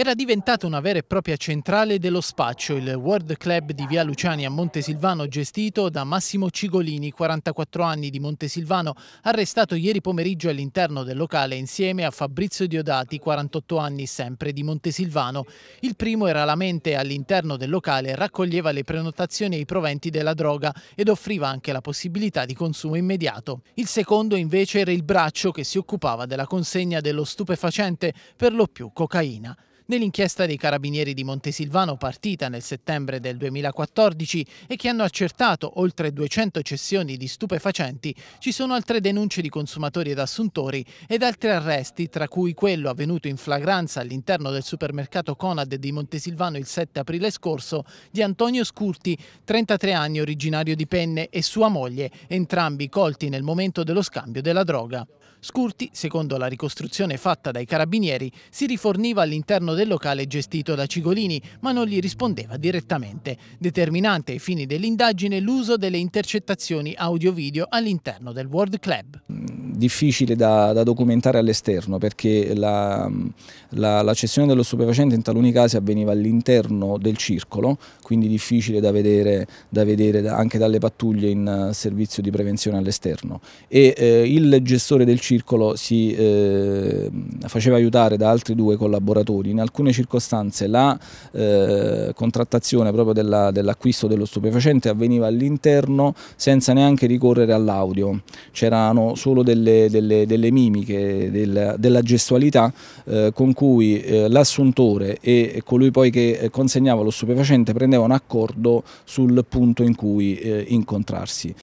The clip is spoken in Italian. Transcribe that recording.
Era diventata una vera e propria centrale dello spaccio, il World Club di Via Luciani a Montesilvano gestito da Massimo Cigolini, 44 anni di Montesilvano, arrestato ieri pomeriggio all'interno del locale insieme a Fabrizio Diodati, 48 anni sempre di Montesilvano. Il primo era la mente all'interno del locale, raccoglieva le prenotazioni e i proventi della droga ed offriva anche la possibilità di consumo immediato. Il secondo invece era il braccio che si occupava della consegna dello stupefacente, per lo più cocaina. Nell'inchiesta dei carabinieri di Montesilvano partita nel settembre del 2014 e che hanno accertato oltre 200 cessioni di stupefacenti, ci sono altre denunce di consumatori ed assuntori ed altri arresti, tra cui quello avvenuto in flagranza all'interno del supermercato Conad di Montesilvano il 7 aprile scorso di Antonio Scurti, 33 anni originario di Penne, e sua moglie, entrambi colti nel momento dello scambio della droga. Scurti, secondo la ricostruzione fatta dai carabinieri, si riforniva all'interno del locale gestito da Cigolini, ma non gli rispondeva direttamente. Determinante ai fini dell'indagine l'uso delle intercettazioni audio-video all'interno del World Club difficile da, da documentare all'esterno perché la, la, la, cessione dello stupefacente in taluni casi avveniva all'interno del circolo, quindi difficile da vedere, da vedere, anche dalle pattuglie in eh, servizio di prevenzione all'esterno. eh, il gestore del circolo si eh, faceva aiutare da altri due collaboratori. In alcune circostanze la eh, contrattazione proprio dell'acquisto dell dello stupefacente avveniva all'interno senza neanche ricorrere all'audio, c'erano solo delle delle, delle, delle mimiche, del, della gestualità eh, con cui eh, l'assuntore e colui poi che eh, consegnava lo stupefacente prendevano accordo sul punto in cui eh, incontrarsi.